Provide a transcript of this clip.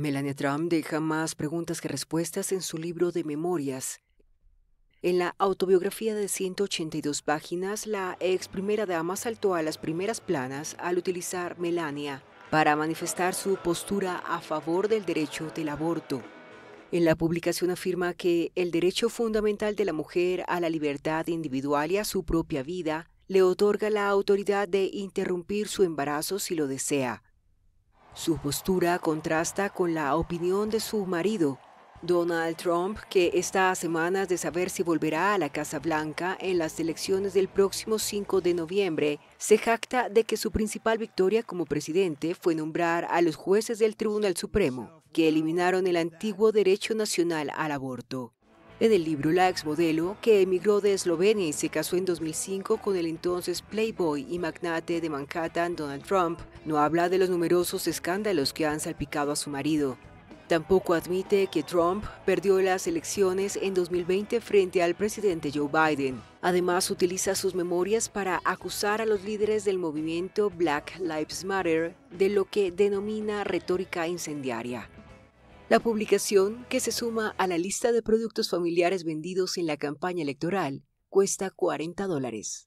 Melania Trump deja más preguntas que respuestas en su libro de memorias. En la autobiografía de 182 páginas, la ex primera dama saltó a las primeras planas al utilizar Melania para manifestar su postura a favor del derecho del aborto. En la publicación afirma que el derecho fundamental de la mujer a la libertad individual y a su propia vida le otorga la autoridad de interrumpir su embarazo si lo desea, su postura contrasta con la opinión de su marido, Donald Trump, que está a semanas de saber si volverá a la Casa Blanca en las elecciones del próximo 5 de noviembre, se jacta de que su principal victoria como presidente fue nombrar a los jueces del Tribunal Supremo, que eliminaron el antiguo derecho nacional al aborto en el libro La modelo, que emigró de Eslovenia y se casó en 2005 con el entonces playboy y magnate de Manhattan Donald Trump, no habla de los numerosos escándalos que han salpicado a su marido. Tampoco admite que Trump perdió las elecciones en 2020 frente al presidente Joe Biden. Además, utiliza sus memorias para acusar a los líderes del movimiento Black Lives Matter de lo que denomina retórica incendiaria. La publicación, que se suma a la lista de productos familiares vendidos en la campaña electoral, cuesta 40 dólares.